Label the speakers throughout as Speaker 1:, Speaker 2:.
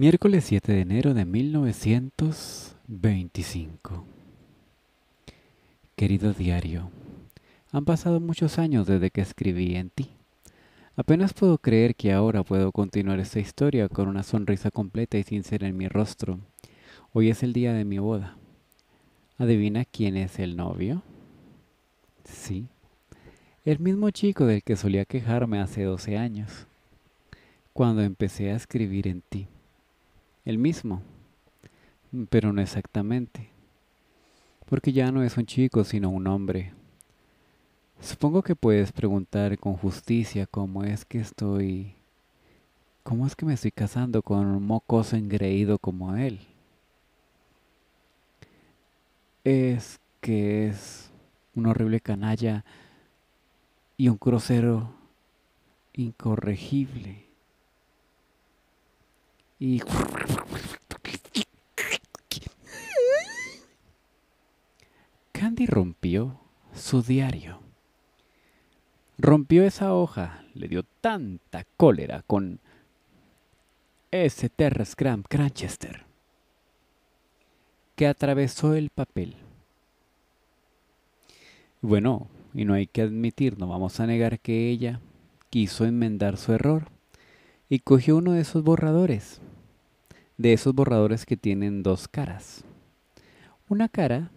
Speaker 1: Miércoles 7 de enero de 1925. Querido diario, han pasado muchos años desde que escribí en ti. Apenas puedo creer que ahora puedo continuar esta historia con una sonrisa completa y sincera en mi rostro. Hoy es el día de mi boda. ¿Adivina quién es el novio? Sí, el mismo chico del que solía quejarme hace 12 años, cuando empecé a escribir en ti el mismo, pero no exactamente, porque ya no es un chico sino un hombre. Supongo que puedes preguntar con justicia cómo es que estoy... ¿Cómo es que me estoy casando con un mocoso engreído como él? Es que es un horrible canalla y un crucero incorregible. Y... Candy rompió su diario. Rompió esa hoja, le dio tanta cólera con ese Terra Scram Cranchester que atravesó el papel. Bueno, y no hay que admitir, no vamos a negar que ella quiso enmendar su error y cogió uno de esos borradores, de esos borradores que tienen dos caras. Una cara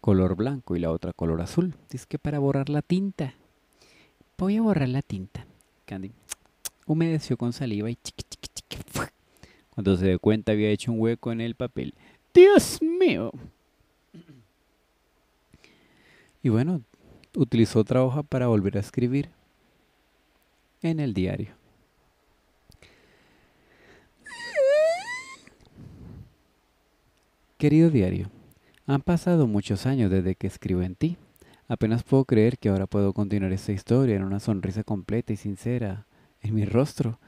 Speaker 1: color blanco y la otra color azul. Dice que para borrar la tinta. Voy a borrar la tinta. Candy humedeció con saliva y chiqui, chiqui, cuando se dio cuenta había hecho un hueco en el papel. ¡Dios mío! Y bueno, utilizó otra hoja para volver a escribir en el diario. Querido diario, han pasado muchos años desde que escribo en ti. Apenas puedo creer que ahora puedo continuar esta historia en una sonrisa completa y sincera en mi rostro.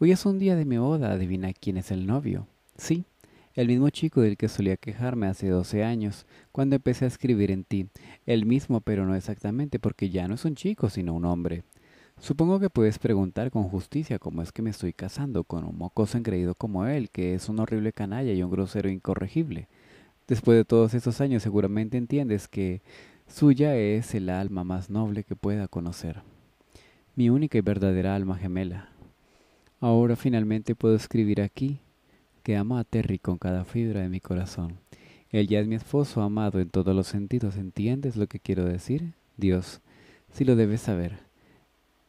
Speaker 1: Hoy es un día de mi boda, adivina quién es el novio. Sí, el mismo chico del que solía quejarme hace 12 años, cuando empecé a escribir en ti. El mismo, pero no exactamente, porque ya no es un chico, sino un hombre. Supongo que puedes preguntar con justicia cómo es que me estoy casando con un mocoso engreído como él, que es un horrible canalla y un grosero incorregible. Después de todos estos años seguramente entiendes que suya es el alma más noble que pueda conocer, mi única y verdadera alma gemela. Ahora finalmente puedo escribir aquí que amo a Terry con cada fibra de mi corazón. Él ya es mi esposo amado en todos los sentidos. ¿Entiendes lo que quiero decir? Dios, si lo debes saber.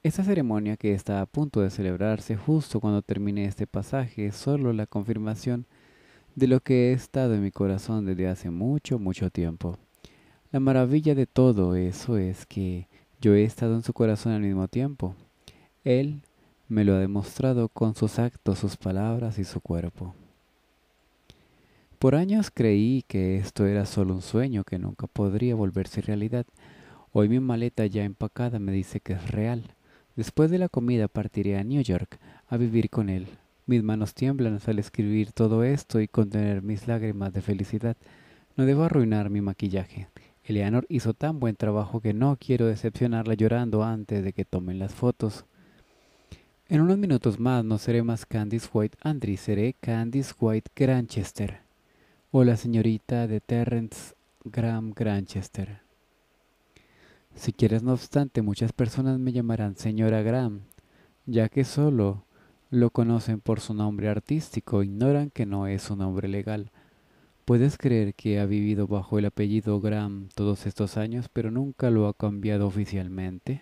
Speaker 1: Esta ceremonia que está a punto de celebrarse justo cuando termine este pasaje es solo la confirmación de lo que he estado en mi corazón desde hace mucho, mucho tiempo. La maravilla de todo eso es que yo he estado en su corazón al mismo tiempo. Él me lo ha demostrado con sus actos, sus palabras y su cuerpo. Por años creí que esto era solo un sueño que nunca podría volverse realidad. Hoy mi maleta ya empacada me dice que es real. Después de la comida partiré a New York a vivir con él, mis manos tiemblan al escribir todo esto y contener mis lágrimas de felicidad. No debo arruinar mi maquillaje. Eleanor hizo tan buen trabajo que no quiero decepcionarla llorando antes de que tomen las fotos. En unos minutos más no seré más Candice White Andry, seré Candice White Granchester. O la señorita de Terrence Graham Granchester. Si quieres, no obstante, muchas personas me llamarán señora Graham, ya que solo lo conocen por su nombre artístico, ignoran que no es su nombre legal. Puedes creer que ha vivido bajo el apellido Graham todos estos años, pero nunca lo ha cambiado oficialmente.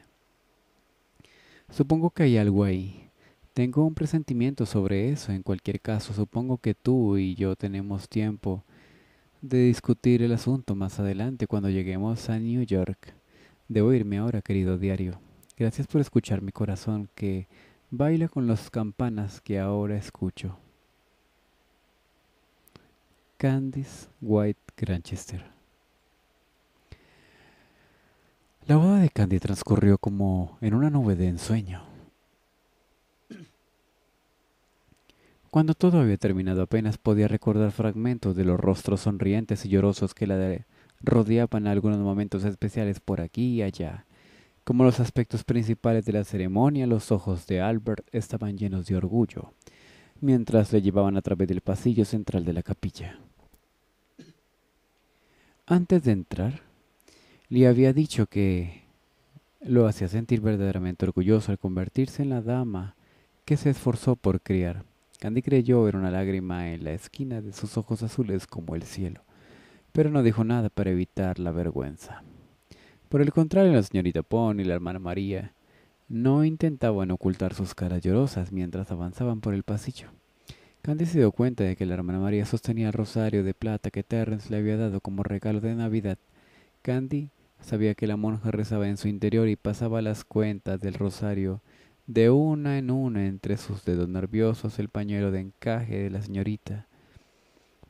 Speaker 1: Supongo que hay algo ahí. Tengo un presentimiento sobre eso. En cualquier caso, supongo que tú y yo tenemos tiempo de discutir el asunto más adelante cuando lleguemos a New York. Debo irme ahora, querido diario. Gracias por escuchar mi corazón que Baila con las campanas que ahora escucho. Candice White Granchester. La boda de Candy transcurrió como en una nube de ensueño. Cuando todo había terminado apenas podía recordar fragmentos de los rostros sonrientes y llorosos que la rodeaban algunos momentos especiales por aquí y allá. Como los aspectos principales de la ceremonia, los ojos de Albert estaban llenos de orgullo, mientras le llevaban a través del pasillo central de la capilla. Antes de entrar, le había dicho que lo hacía sentir verdaderamente orgulloso al convertirse en la dama que se esforzó por criar. Candy creyó ver una lágrima en la esquina de sus ojos azules como el cielo, pero no dijo nada para evitar la vergüenza. Por el contrario, la señorita Pony y la hermana María no intentaban ocultar sus caras llorosas mientras avanzaban por el pasillo. Candy se dio cuenta de que la hermana María sostenía el rosario de plata que Terrence le había dado como regalo de Navidad. Candy sabía que la monja rezaba en su interior y pasaba las cuentas del rosario de una en una entre sus dedos nerviosos el pañuelo de encaje de la señorita.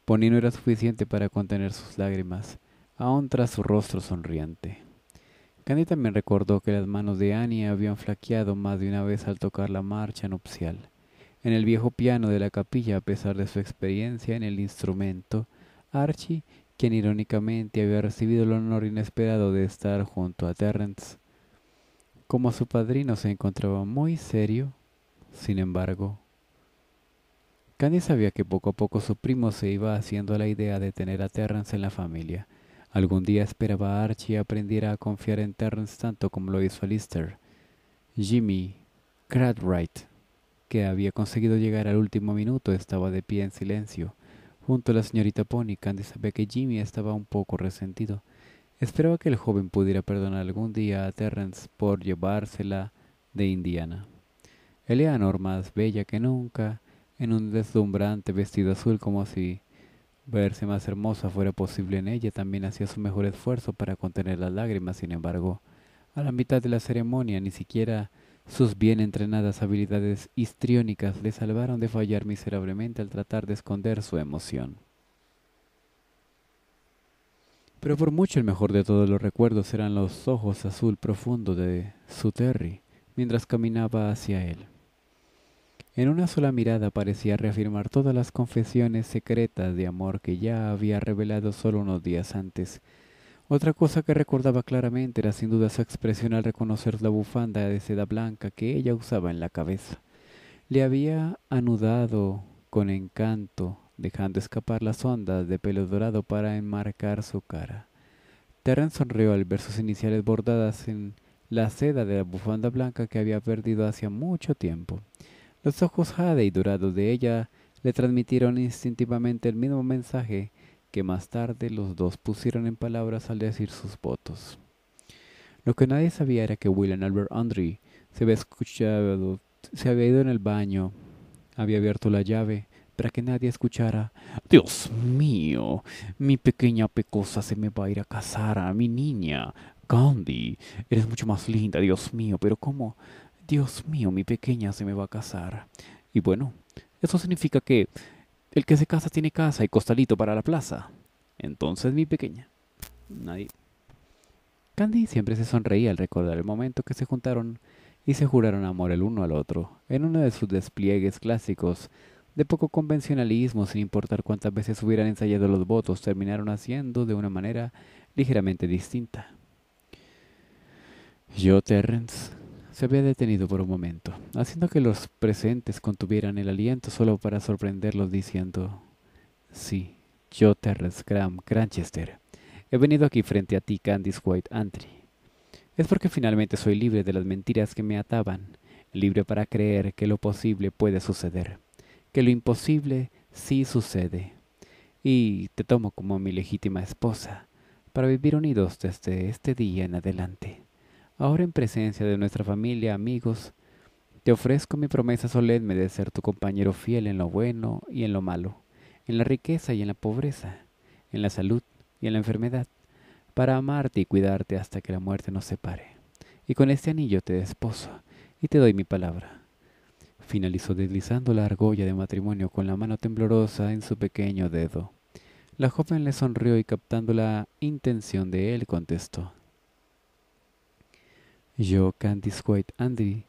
Speaker 1: Pony no era suficiente para contener sus lágrimas, aun tras su rostro sonriente. Candy también recordó que las manos de Annie habían flaqueado más de una vez al tocar la marcha nupcial. En el viejo piano de la capilla, a pesar de su experiencia en el instrumento, Archie, quien irónicamente había recibido el honor inesperado de estar junto a Terrence, como su padrino se encontraba muy serio, sin embargo, Candy sabía que poco a poco su primo se iba haciendo la idea de tener a Terrence en la familia, Algún día esperaba a Archie aprendiera a confiar en Terrence tanto como lo hizo Alistair. Jimmy Cradwright, que había conseguido llegar al último minuto, estaba de pie en silencio, junto a la señorita Pony. Candy sabía que Jimmy estaba un poco resentido. Esperaba que el joven pudiera perdonar algún día a Terrence por llevársela de Indiana. Eleanor, más bella que nunca, en un deslumbrante vestido azul como si Verse más hermosa fuera posible en ella también hacía su mejor esfuerzo para contener las lágrimas, sin embargo, a la mitad de la ceremonia ni siquiera sus bien entrenadas habilidades histriónicas le salvaron de fallar miserablemente al tratar de esconder su emoción. Pero por mucho el mejor de todos los recuerdos eran los ojos azul profundo de su Terry mientras caminaba hacia él. En una sola mirada parecía reafirmar todas las confesiones secretas de amor que ya había revelado solo unos días antes. Otra cosa que recordaba claramente era sin duda su expresión al reconocer la bufanda de seda blanca que ella usaba en la cabeza. Le había anudado con encanto, dejando escapar las ondas de pelo dorado para enmarcar su cara. Terran sonrió al ver sus iniciales bordadas en la seda de la bufanda blanca que había perdido hacía mucho tiempo. Los ojos jade y dorados de ella le transmitieron instintivamente el mismo mensaje que más tarde los dos pusieron en palabras al decir sus votos. Lo que nadie sabía era que William Albert Andre se había escuchado, se había ido en el baño, había abierto la llave para que nadie escuchara. Dios mío, mi pequeña pecosa se me va a ir a casar a mi niña, Candy. Eres mucho más linda, Dios mío, pero ¿cómo? Dios mío, mi pequeña se me va a casar. Y bueno, eso significa que el que se casa tiene casa y costalito para la plaza. Entonces, mi pequeña. Nadie. Candy siempre se sonreía al recordar el momento que se juntaron y se juraron amor el uno al otro, en uno de sus despliegues clásicos, de poco convencionalismo, sin importar cuántas veces hubieran ensayado los votos, terminaron haciendo de una manera ligeramente distinta. Yo, Terrence, se había detenido por un momento, haciendo que los presentes contuvieran el aliento solo para sorprenderlos diciendo, Sí, yo Terrence Graham Granchester. He venido aquí frente a ti, Candice White Antry. Es porque finalmente soy libre de las mentiras que me ataban, libre para creer que lo posible puede suceder, que lo imposible sí sucede. Y te tomo como mi legítima esposa, para vivir unidos desde este día en adelante. Ahora en presencia de nuestra familia, amigos, te ofrezco mi promesa solemne de ser tu compañero fiel en lo bueno y en lo malo, en la riqueza y en la pobreza, en la salud y en la enfermedad, para amarte y cuidarte hasta que la muerte nos separe. Y con este anillo te desposo y te doy mi palabra. Finalizó deslizando la argolla de matrimonio con la mano temblorosa en su pequeño dedo. La joven le sonrió y captando la intención de él contestó. Yo, Candice White Andy,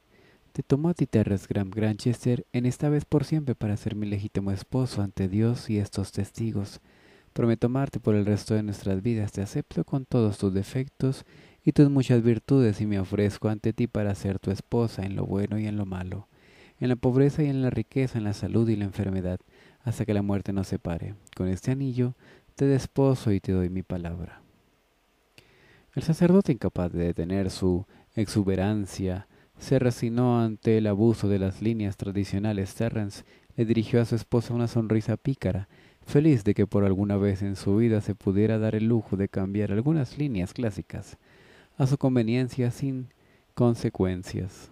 Speaker 1: te tomo a ti Terres Graham Granchester en esta vez por siempre para ser mi legítimo esposo ante Dios y estos testigos. Prometo amarte por el resto de nuestras vidas, te acepto con todos tus defectos y tus muchas virtudes y me ofrezco ante ti para ser tu esposa en lo bueno y en lo malo, en la pobreza y en la riqueza, en la salud y la enfermedad, hasta que la muerte nos separe. Con este anillo te desposo y te doy mi palabra. El sacerdote incapaz de detener su exuberancia, se resignó ante el abuso de las líneas tradicionales. Terrence le dirigió a su esposa una sonrisa pícara, feliz de que por alguna vez en su vida se pudiera dar el lujo de cambiar algunas líneas clásicas a su conveniencia sin consecuencias.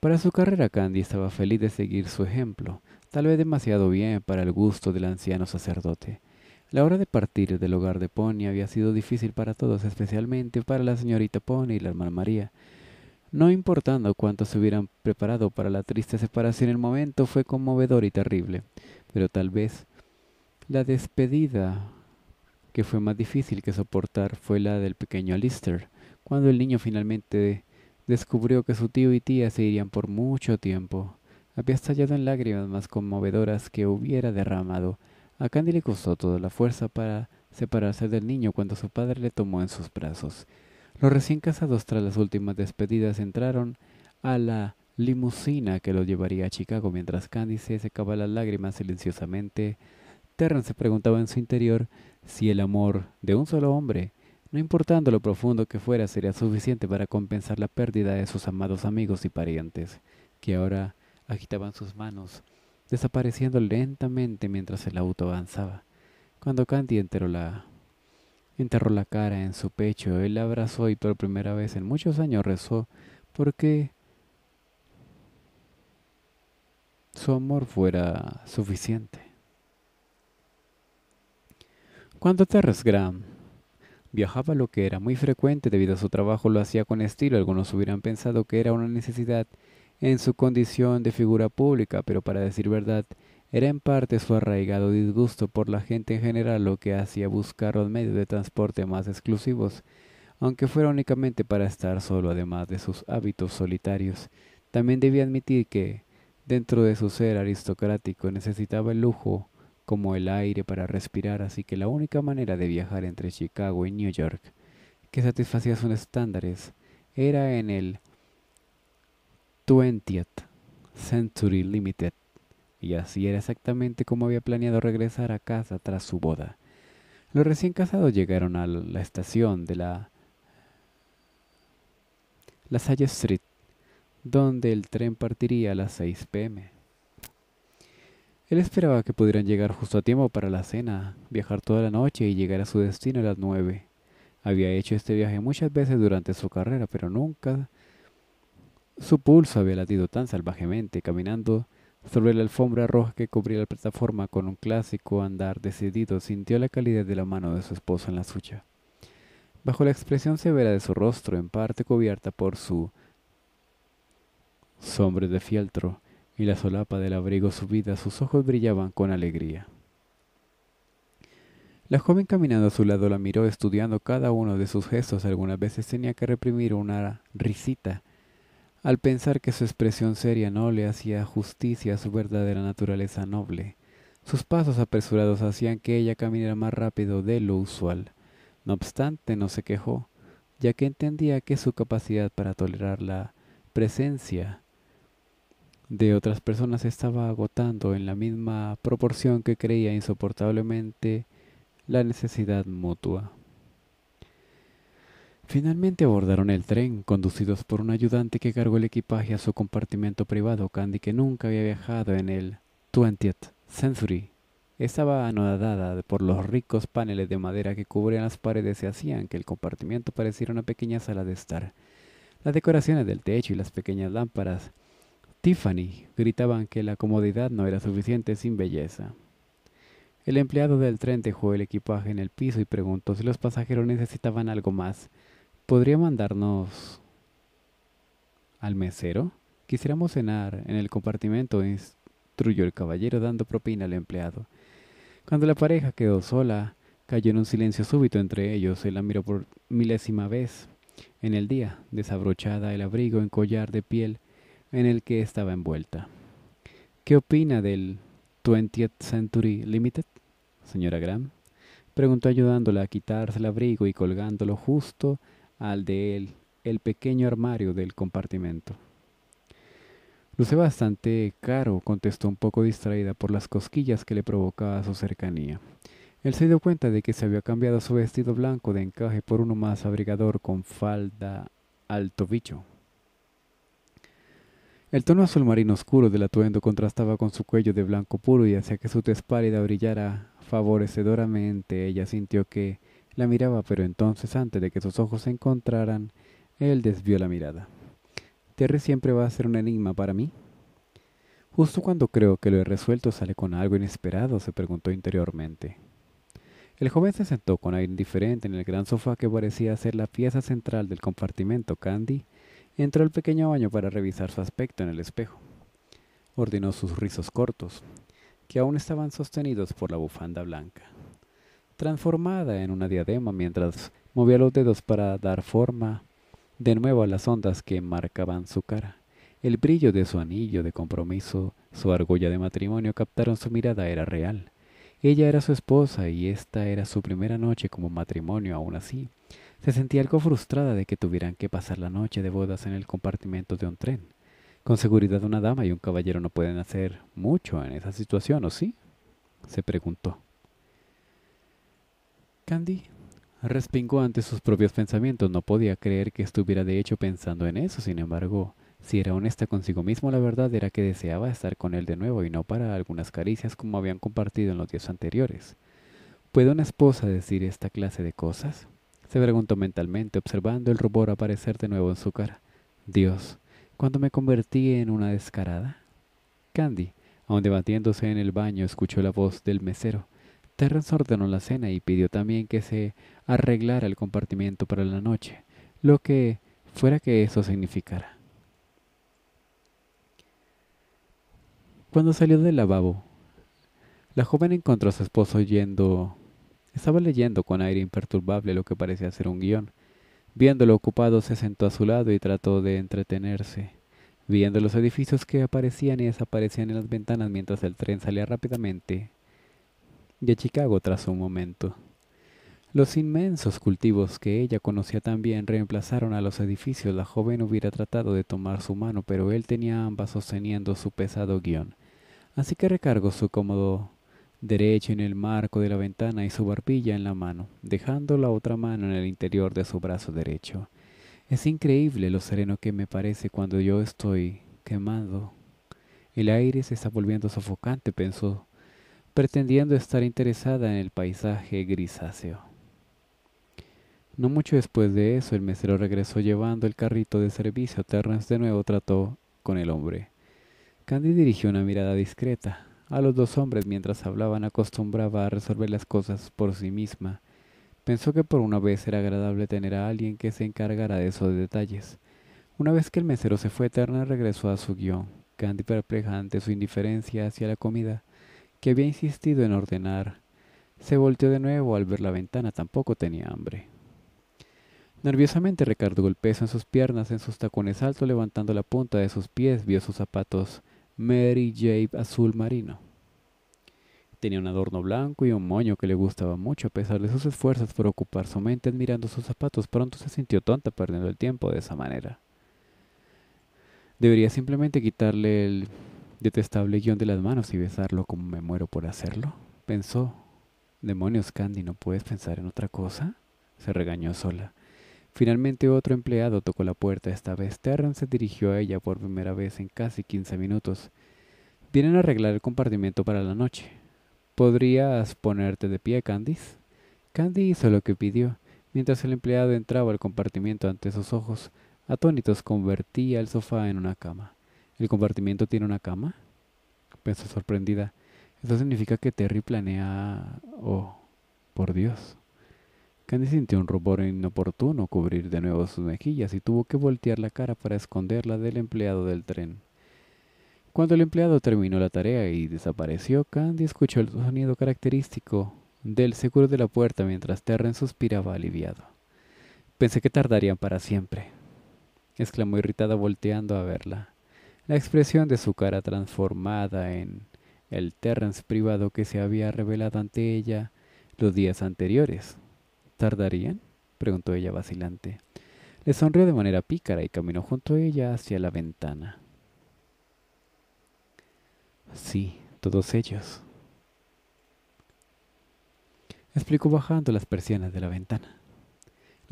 Speaker 1: Para su carrera, Candy estaba feliz de seguir su ejemplo, tal vez demasiado bien para el gusto del anciano sacerdote. La hora de partir del hogar de Pony había sido difícil para todos, especialmente para la señorita Pony y la hermana María. No importando cuánto se hubieran preparado para la triste separación, el momento fue conmovedor y terrible. Pero tal vez la despedida que fue más difícil que soportar fue la del pequeño Alistair, cuando el niño finalmente descubrió que su tío y tía se irían por mucho tiempo. Había estallado en lágrimas más conmovedoras que hubiera derramado a Candy le costó toda la fuerza para separarse del niño cuando su padre le tomó en sus brazos. Los recién casados tras las últimas despedidas entraron a la limusina que lo llevaría a Chicago mientras Candy se secaba las lágrimas silenciosamente. Terrence se preguntaba en su interior si el amor de un solo hombre, no importando lo profundo que fuera, sería suficiente para compensar la pérdida de sus amados amigos y parientes, que ahora agitaban sus manos desapareciendo lentamente mientras el auto avanzaba. Cuando Candy enteró la, enterró la cara en su pecho, él la abrazó y por primera vez en muchos años rezó porque su amor fuera suficiente. Cuando Terrence Graham viajaba lo que era muy frecuente debido a su trabajo, lo hacía con estilo. Algunos hubieran pensado que era una necesidad en su condición de figura pública, pero para decir verdad, era en parte su arraigado disgusto por la gente en general lo que hacía buscar los medios de transporte más exclusivos, aunque fuera únicamente para estar solo además de sus hábitos solitarios. También debía admitir que, dentro de su ser aristocrático, necesitaba el lujo como el aire para respirar, así que la única manera de viajar entre Chicago y New York, que satisfacía sus estándares, era en el 20th Century Limited, y así era exactamente como había planeado regresar a casa tras su boda. Los recién casados llegaron a la estación de la LaSalle Street, donde el tren partiría a las 6 pm. Él esperaba que pudieran llegar justo a tiempo para la cena, viajar toda la noche y llegar a su destino a las 9. Había hecho este viaje muchas veces durante su carrera, pero nunca su pulso había latido tan salvajemente caminando sobre la alfombra roja que cubría la plataforma con un clásico andar decidido, sintió la calidez de la mano de su esposo en la suya. Bajo la expresión severa de su rostro, en parte cubierta por su sombre de fieltro y la solapa del abrigo subida, sus ojos brillaban con alegría. La joven caminando a su lado la miró estudiando cada uno de sus gestos. Algunas veces tenía que reprimir una risita al pensar que su expresión seria no le hacía justicia a su verdadera naturaleza noble. Sus pasos apresurados hacían que ella caminara más rápido de lo usual. No obstante, no se quejó, ya que entendía que su capacidad para tolerar la presencia de otras personas estaba agotando en la misma proporción que creía insoportablemente la necesidad mutua. Finalmente abordaron el tren, conducidos por un ayudante que cargó el equipaje a su compartimento privado. Candy, que nunca había viajado en el 20th Century, estaba anodada por los ricos paneles de madera que cubrían las paredes y hacían que el compartimiento pareciera una pequeña sala de estar. Las decoraciones del techo y las pequeñas lámparas Tiffany gritaban que la comodidad no era suficiente sin belleza. El empleado del tren dejó el equipaje en el piso y preguntó si los pasajeros necesitaban algo más podría mandarnos al mesero? Quisiéramos cenar en el compartimento, instruyó el caballero dando propina al empleado. Cuando la pareja quedó sola, cayó en un silencio súbito entre ellos. Él la miró por milésima vez en el día, desabrochada el abrigo en collar de piel en el que estaba envuelta. ¿Qué opina del 20th Century Limited, señora Graham? Preguntó ayudándola a quitarse el abrigo y colgándolo justo al de él el pequeño armario del compartimento. Luce bastante caro, contestó un poco distraída por las cosquillas que le provocaba su cercanía. Él se dio cuenta de que se había cambiado su vestido blanco de encaje por uno más abrigador con falda al tobillo. El tono azul marino oscuro del atuendo contrastaba con su cuello de blanco puro y hacía que su tez pálida brillara favorecedoramente. Ella sintió que la miraba, pero entonces antes de que sus ojos se encontraran, él desvió la mirada. Terry siempre va a ser un enigma para mí. Justo cuando creo que lo he resuelto sale con algo inesperado, se preguntó interiormente. El joven se sentó con aire indiferente en el gran sofá que parecía ser la pieza central del compartimento. Candy entró al pequeño baño para revisar su aspecto en el espejo. Ordenó sus rizos cortos, que aún estaban sostenidos por la bufanda blanca transformada en una diadema mientras movía los dedos para dar forma de nuevo a las ondas que marcaban su cara. El brillo de su anillo de compromiso, su argolla de matrimonio captaron su mirada era real. Ella era su esposa y esta era su primera noche como matrimonio aún así. Se sentía algo frustrada de que tuvieran que pasar la noche de bodas en el compartimento de un tren. Con seguridad una dama y un caballero no pueden hacer mucho en esa situación, ¿o sí? se preguntó. Candy? Respingó ante sus propios pensamientos. No podía creer que estuviera de hecho pensando en eso. Sin embargo, si era honesta consigo mismo, la verdad era que deseaba estar con él de nuevo y no para algunas caricias como habían compartido en los días anteriores. ¿Puede una esposa decir esta clase de cosas? Se preguntó mentalmente, observando el rubor aparecer de nuevo en su cara. Dios, ¿cuándo me convertí en una descarada? Candy, aun debatiéndose en el baño, escuchó la voz del mesero. Terrence ordenó la cena y pidió también que se arreglara el compartimiento para la noche, lo que fuera que eso significara. Cuando salió del lavabo, la joven encontró a su esposo yendo... Estaba leyendo con aire imperturbable lo que parecía ser un guión. Viéndolo ocupado, se sentó a su lado y trató de entretenerse, viendo los edificios que aparecían y desaparecían en las ventanas mientras el tren salía rápidamente de Chicago tras un momento. Los inmensos cultivos que ella conocía tan bien reemplazaron a los edificios. La joven hubiera tratado de tomar su mano, pero él tenía ambas sosteniendo su pesado guión. Así que recargó su cómodo derecho en el marco de la ventana y su barbilla en la mano, dejando la otra mano en el interior de su brazo derecho. Es increíble lo sereno que me parece cuando yo estoy quemado. El aire se está volviendo sofocante, pensó pretendiendo estar interesada en el paisaje grisáceo. No mucho después de eso, el mesero regresó llevando el carrito de servicio. ternas de nuevo trató con el hombre. Candy dirigió una mirada discreta. A los dos hombres mientras hablaban acostumbraba a resolver las cosas por sí misma. Pensó que por una vez era agradable tener a alguien que se encargara de esos detalles. Una vez que el mesero se fue, Terrence regresó a su guión. Candy perpleja ante su indiferencia hacia la comida, que había insistido en ordenar. Se volteó de nuevo al ver la ventana, tampoco tenía hambre. Nerviosamente recargó el peso en sus piernas, en sus tacones altos, levantando la punta de sus pies, vio sus zapatos Mary Jade azul marino. Tenía un adorno blanco y un moño que le gustaba mucho a pesar de sus esfuerzos por ocupar su mente admirando sus zapatos. Pronto se sintió tonta perdiendo el tiempo de esa manera. Debería simplemente quitarle el Detestable guión de las manos y besarlo como me muero por hacerlo. Pensó. Demonios, Candy, ¿no puedes pensar en otra cosa? Se regañó sola. Finalmente otro empleado tocó la puerta. Esta vez Terran se dirigió a ella por primera vez en casi quince minutos. Vienen a arreglar el compartimento para la noche. ¿Podrías ponerte de pie, Candice? Candy hizo lo que pidió. Mientras el empleado entraba al compartimiento ante sus ojos, atónitos convertía el sofá en una cama. El compartimiento tiene una cama. Pensó sorprendida. Eso significa que Terry planea... Oh, por Dios. Candy sintió un rubor inoportuno cubrir de nuevo sus mejillas y tuvo que voltear la cara para esconderla del empleado del tren. Cuando el empleado terminó la tarea y desapareció, Candy escuchó el sonido característico del seguro de la puerta mientras Terren suspiraba aliviado. Pensé que tardarían para siempre, exclamó irritada volteando a verla la expresión de su cara transformada en el Terrence privado que se había revelado ante ella los días anteriores. ¿Tardarían? preguntó ella vacilante. Le sonrió de manera pícara y caminó junto a ella hacia la ventana. Sí, todos ellos. Explicó bajando las persianas de la ventana.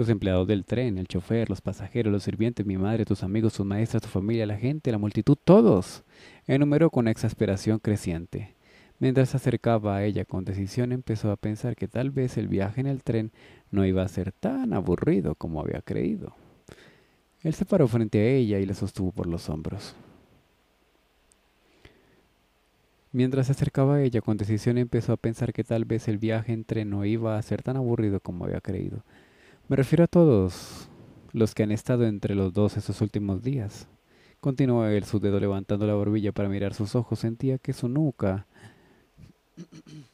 Speaker 1: Los empleados del tren, el chofer, los pasajeros, los sirvientes, mi madre, tus amigos, tus maestras, tu familia, la gente, la multitud, todos. Enumeró con exasperación creciente. Mientras se acercaba a ella con decisión, empezó a pensar que tal vez el viaje en el tren no iba a ser tan aburrido como había creído. Él se paró frente a ella y la sostuvo por los hombros. Mientras se acercaba a ella con decisión empezó a pensar que tal vez el viaje en tren no iba a ser tan aburrido como había creído. Me refiero a todos los que han estado entre los dos esos últimos días. Continuó él su dedo levantando la barbilla para mirar sus ojos. Sentía que su nuca...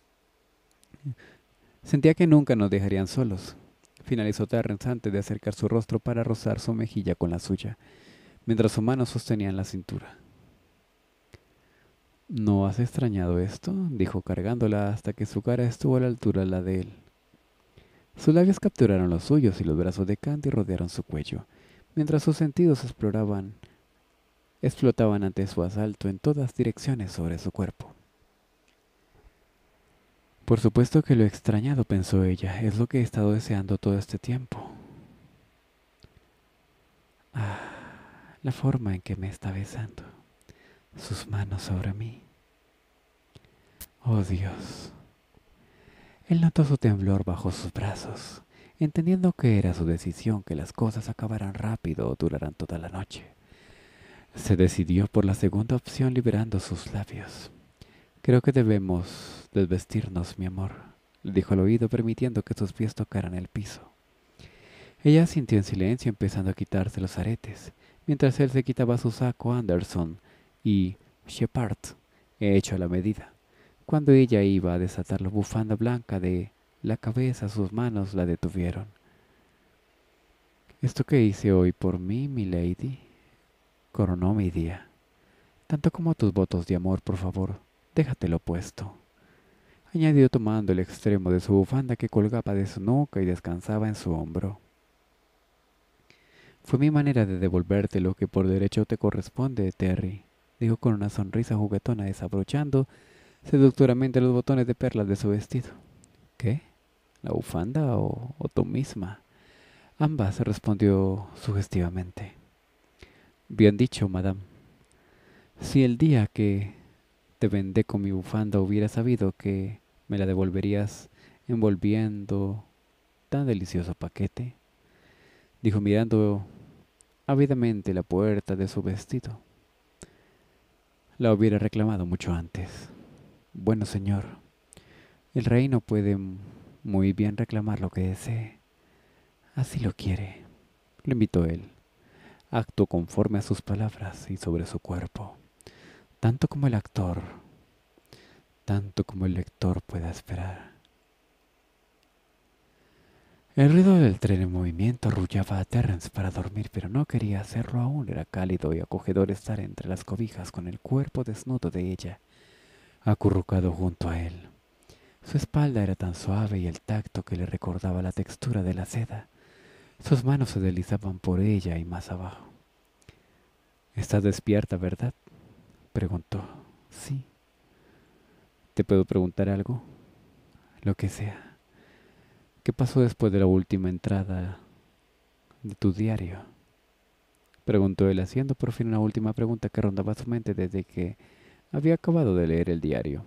Speaker 1: Sentía que nunca nos dejarían solos. Finalizó Terrence antes de acercar su rostro para rozar su mejilla con la suya, mientras su mano sostenía la cintura. ¿No has extrañado esto? dijo cargándola hasta que su cara estuvo a la altura de la de él. Sus labios capturaron los suyos y los brazos de Candy rodearon su cuello, mientras sus sentidos exploraban, explotaban ante su asalto en todas direcciones sobre su cuerpo. Por supuesto que lo extrañado, pensó ella, es lo que he estado deseando todo este tiempo. Ah, la forma en que me está besando, sus manos sobre mí. Oh Dios. Él notó su temblor bajo sus brazos, entendiendo que era su decisión que las cosas acabaran rápido o duraran toda la noche. Se decidió por la segunda opción liberando sus labios. Creo que debemos desvestirnos, mi amor, le dijo al oído permitiendo que sus pies tocaran el piso. Ella sintió en silencio empezando a quitarse los aretes, mientras él se quitaba su saco Anderson y Shepard, hecho a la medida. Cuando ella iba a desatar la bufanda blanca de la cabeza, sus manos la detuvieron. Esto que hice hoy por mí, mi lady, coronó mi día. Tanto como tus votos de amor, por favor, déjatelo puesto. Añadió tomando el extremo de su bufanda que colgaba de su nuca y descansaba en su hombro. Fue mi manera de devolverte lo que por derecho te corresponde, Terry, dijo con una sonrisa juguetona desabrochando seductoramente los botones de perlas de su vestido. ¿Qué? ¿La bufanda o, o tú misma? Ambas, respondió sugestivamente. Bien dicho, madame. Si el día que te vendé con mi bufanda hubiera sabido que me la devolverías envolviendo tan delicioso paquete, dijo mirando ávidamente la puerta de su vestido. La hubiera reclamado mucho antes. Bueno, señor, el rey no puede muy bien reclamar lo que desee. Así lo quiere. Lo invitó él. Acto conforme a sus palabras y sobre su cuerpo. Tanto como el actor, tanto como el lector pueda esperar. El ruido del tren en movimiento arrullaba a Terrence para dormir, pero no quería hacerlo aún. Era cálido y acogedor estar entre las cobijas con el cuerpo desnudo de ella acurrucado junto a él. Su espalda era tan suave y el tacto que le recordaba la textura de la seda. Sus manos se deslizaban por ella y más abajo. Estás despierta, ¿verdad? preguntó. Sí. ¿Te puedo preguntar algo? Lo que sea. ¿Qué pasó después de la última entrada de tu diario? preguntó él haciendo por fin una última pregunta que rondaba su mente desde que había acabado de leer el diario.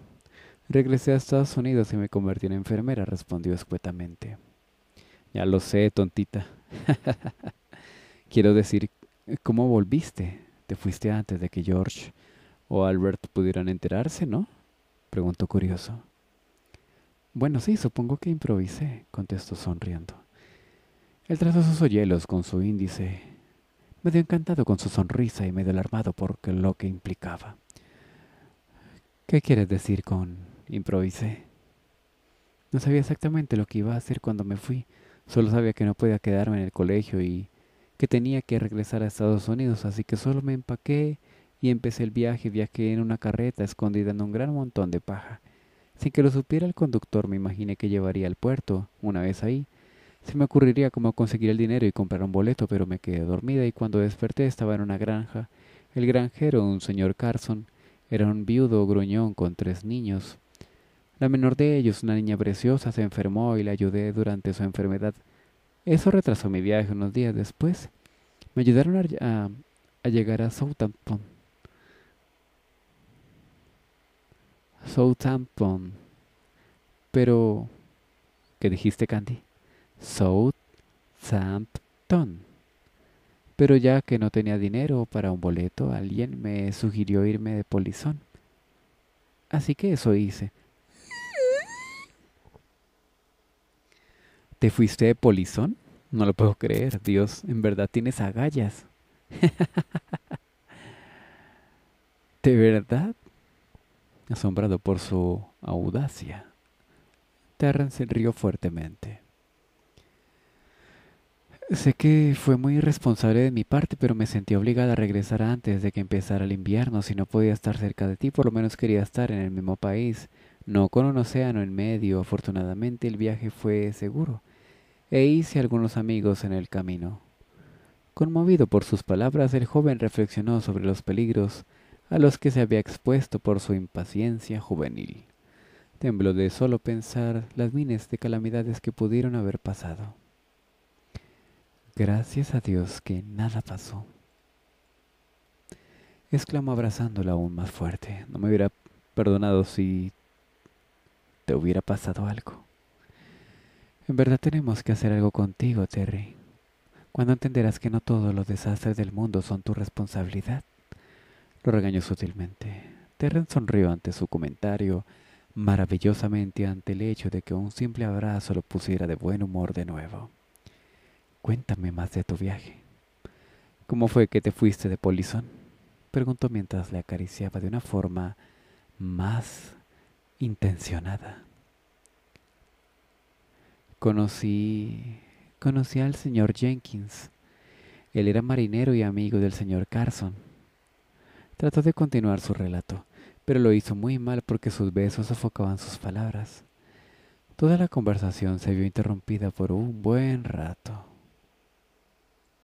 Speaker 1: Regresé a Estados Unidos y me convertí en enfermera, respondió escuetamente. Ya lo sé, tontita. Quiero decir, ¿cómo volviste? ¿Te fuiste antes de que George o Albert pudieran enterarse, no? preguntó curioso. Bueno, sí, supongo que improvisé, contestó sonriendo. Él trazó sus hoyelos con su índice, medio encantado con su sonrisa y medio alarmado por lo que implicaba. ¿Qué quieres decir con improvisé? No sabía exactamente lo que iba a hacer cuando me fui. Solo sabía que no podía quedarme en el colegio y que tenía que regresar a Estados Unidos, así que solo me empaqué y empecé el viaje. Viajé en una carreta escondida en un gran montón de paja. Sin que lo supiera el conductor, me imaginé que llevaría al puerto. Una vez ahí, se me ocurriría cómo conseguir el dinero y comprar un boleto, pero me quedé dormida y cuando desperté estaba en una granja. El granjero, un señor Carson, era un viudo gruñón con tres niños. La menor de ellos, una niña preciosa, se enfermó y la ayudé durante su enfermedad. Eso retrasó mi viaje unos días después. Me ayudaron a, llegar a Southampton. Southampton. Pero... ¿Qué dijiste, Candy? Southampton pero ya que no tenía dinero para un boleto, alguien me sugirió irme de polizón. Así que eso hice. ¿Te fuiste de polizón? No lo puedo creer, Dios, en verdad tienes agallas. ¿De verdad? Asombrado por su audacia, se rió fuertemente. Sé que fue muy irresponsable de mi parte, pero me sentí obligada a regresar antes de que empezara el invierno. Si no podía estar cerca de ti, por lo menos quería estar en el mismo país, no con un océano en medio. Afortunadamente el viaje fue seguro, e hice algunos amigos en el camino. Conmovido por sus palabras, el joven reflexionó sobre los peligros a los que se había expuesto por su impaciencia juvenil. Tembló de solo pensar las miles de calamidades que pudieron haber pasado. Gracias a Dios que nada pasó. Exclamó abrazándola aún más fuerte. No me hubiera perdonado si te hubiera pasado algo. En verdad tenemos que hacer algo contigo, Terry. Cuando entenderás que no todos los desastres del mundo son tu responsabilidad? Lo regañó sutilmente. Terren sonrió ante su comentario, maravillosamente ante el hecho de que un simple abrazo lo pusiera de buen humor de nuevo. Cuéntame más de tu viaje. ¿Cómo fue que te fuiste de polizón? Preguntó mientras le acariciaba de una forma más intencionada. Conocí, conocí al señor Jenkins. Él era marinero y amigo del señor Carson. Trató de continuar su relato, pero lo hizo muy mal porque sus besos sofocaban sus palabras. Toda la conversación se vio interrumpida por un buen rato.